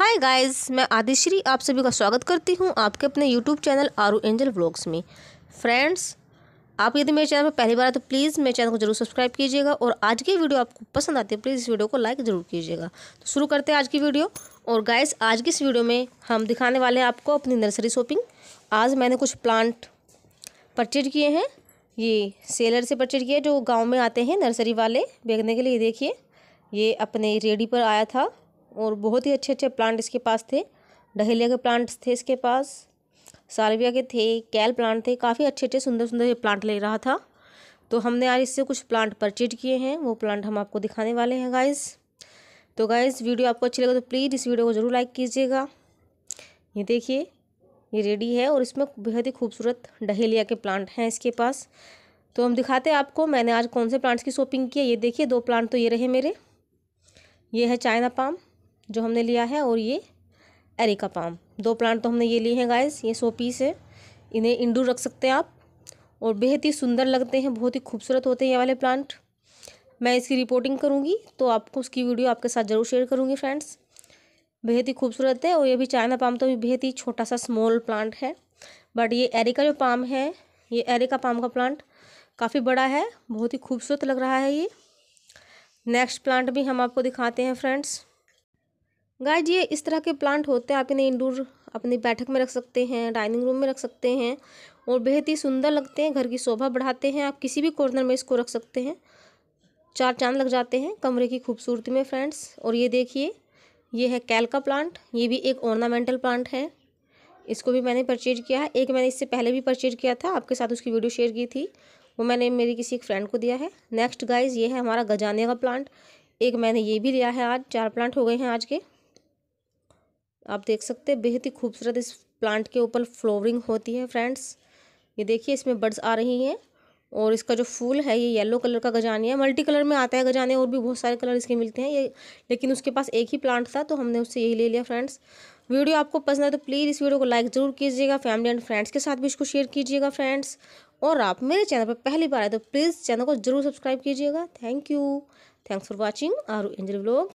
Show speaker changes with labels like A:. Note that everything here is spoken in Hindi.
A: हाय गाइस मैं आदिश्री आप सभी का स्वागत करती हूँ आपके अपने YouTube channel Aaru Angel Vlogs में फ्रेंड्स आप यदि मेरे चैनल पर पहली बार आए तो प्लीज़ मेरे चैनल को जरूर सब्सक्राइब कीजिएगा और आज की वीडियो आपको पसंद आती है प्लीज़ इस वीडियो को लाइक ज़रूर कीजिएगा तो शुरू करते हैं आज की वीडियो और गाइज़ आज की इस वीडियो में हम दिखाने वाले हैं आपको अपनी नर्सरी शॉपिंग आज मैंने कुछ प्लांट परचेज किए हैं ये सेलर से परचेज किए जो गाँव में आते हैं नर्सरी वाले बेचने के लिए देखिए ये अपने रेडी पर आया था और बहुत ही अच्छे अच्छे प्लांट इसके पास थे डहेलिया के प्लांट्स थे इसके पास सालविया के थे कैल प्लांट थे काफ़ी अच्छे अच्छे सुंदर सुंदर ये प्लांट ले रहा था तो हमने आज इससे कुछ प्लांट परचेज किए हैं वो प्लांट हम आपको दिखाने वाले हैं गाइज़ तो गाइज़ वीडियो आपको अच्छी लगे तो प्लीज़ इस वीडियो को ज़रूर लाइक कीजिएगा ये देखिए ये रेडी है और इसमें बेहद ही खूबसूरत डहेलिया के प्लांट हैं इसके पास तो हम दिखाते हैं आपको मैंने आज कौन से प्लांट्स की शॉपिंग की है ये देखिए दो प्लांट तो ये रहे मेरे ये है चाइना पाम जो हमने लिया है और ये एरिका पाम दो प्लांट तो हमने ये लिए हैं गाइस ये सौ पीस है इन्हें इंडोर रख सकते हैं आप और बेहद ही सुंदर लगते हैं बहुत ही खूबसूरत होते हैं ये वाले प्लांट मैं इसकी रिपोर्टिंग करूँगी तो आपको उसकी वीडियो आपके साथ ज़रूर शेयर करूँगी फ्रेंड्स बेहद ही खूबसूरत है और ये भी चाइना पाम तो भी बेहद ही छोटा सा स्मॉल प्लांट है बट ये एरिका जो पाम है ये एरिका पाम का प्लांट काफ़ी बड़ा है बहुत ही खूबसूरत लग रहा है ये नेक्स्ट प्लांट भी हम आपको दिखाते हैं फ्रेंड्स गाइज ये इस तरह के प्लांट होते हैं आप इन्हें इंडोर अपनी बैठक में रख सकते हैं डाइनिंग रूम में रख सकते हैं और बेहद ही सुंदर लगते हैं घर की शोभा बढ़ाते हैं आप किसी भी कॉर्नर में इसको रख सकते हैं चार चांद लग जाते हैं कमरे की खूबसूरती में फ्रेंड्स और ये देखिए ये है कैल का प्लांट ये भी एक ऑर्नामेंटल प्लांट है इसको भी मैंने परचेज किया है एक मैंने इससे पहले भी परचेज किया था आपके साथ उसकी वीडियो शेयर की थी वो मैंने मेरी किसी एक फ्रेंड को दिया है नेक्स्ट गाइज ये है हमारा गजाने का प्लांट एक मैंने ये भी लिया है आज चार प्लांट हो गए हैं आज के आप देख सकते हैं बेहद ही खूबसूरत इस प्लांट के ऊपर फ्लोरिंग होती है फ्रेंड्स ये देखिए इसमें बर्ड्स आ रही हैं और इसका जो फूल है ये येलो कलर का गजानिया मल्टी कलर में आता है गजानिया और भी बहुत सारे कलर इसके मिलते हैं ये लेकिन उसके पास एक ही प्लांट था तो हमने उससे यही ले लिया फ्रेंड्स वीडियो आपको पसंद है तो प्लीज़ इस वीडियो को लाइक ज़रूर कीजिएगा फैमिली एंड फ्रेंड्स के साथ भी इसको शेयर कीजिएगा फ्रेंड्स और आप मेरे चैनल पर पहली बार आए तो प्लीज़ चैनल को जरूर सब्सक्राइब कीजिएगा thank you thanks for watching Aaru Angel blog